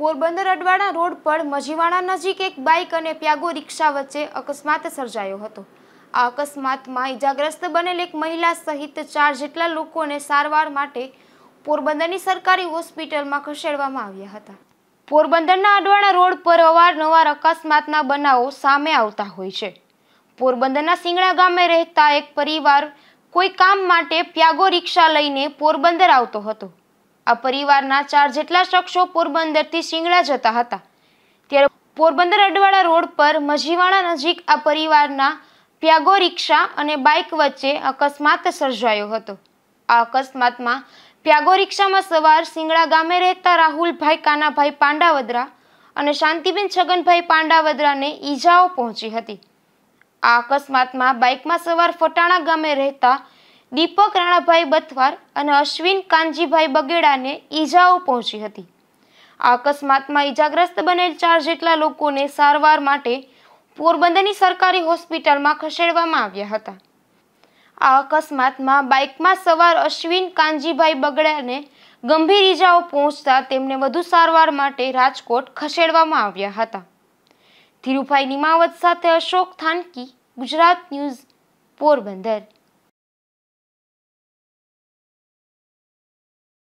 Porbandar Advana road પર મજીવાણા નજીક એક બાઇક અને પ્યાગો રિક્ષા વચ્ચે અકસ્માત સર્જાયો હતો આ અકસ્માતમાં ઇજાગ્રસ્ત બનેલ એક મહિલા સહિત ચાર જેટલા લોકોને સારવાર માટે પોરબંદરની સરકારી હોસ્પિટલમાં ખસેડવામાં આવ્યા હતા પોરબંદરના અડવાણા રોડ પર અવારનવાર અકસ્માતના બનાવો સામે આવતા હોય છે પોરબંદરના સિંગડા ગામે રહેતા એક પરિવાર કોઈ કામ માટે પ્યાગો રિક્ષા લઈને પોરબંદર આવતો હતો આ પરિવારના ચાર જેટલા શખ્સો પોરબંદરથી સિંગડા જતા હતા ત્યારે પોરબંદર અડવાળા રોડ પર મજીવાળા નજીક આ પરિવારના પ્યાગો રિક્ષા અને બાઇક વચ્ચે અકસ્માત સર્જાયો હતો આ અકસ્માતમાં પ્યાગો રિક્ષામાં સવાર સિંગડા ગામે રહેતા રાહુલભાઈ કાનાભાઈ પાંડાવદરા અને શાંતિબેન છગનભાઈ પાંડાવદરાને ઈજાઓ પહોંચી હતી આ અકસ્માતમાં બાઇકમાં સવાર ફટાણા ગામે રહેતા દીપક રાણાભાઈ બથવાર અને અશ્વિન કાનજીભાઈ બગેડાને ઈજાઓ પહોંચી હતી આ અકસ્માતમાં ઈજાગ્રસ્ત બનેલ ચાર જેટલા લોકોને સારવાર માટે પોરબંદરની સરકારી હોસ્પિટલમાં ખસેડવામાં આવ્યા હતા આ અકસ્માતમાં બાઇકમાં સવાર અશ્વિન કાનજીભાઈ બગડાને ગંભીર ઈજાઓ પહોંચતા તેમને વધુ સારવાર માટે રાજકોટ ખસેડવામાં આવ્યા હતા ધીરુભાઈ નિમાવત સાથે અશોક થાનકી ગુજરાત ન્યૂઝ પોરબંદર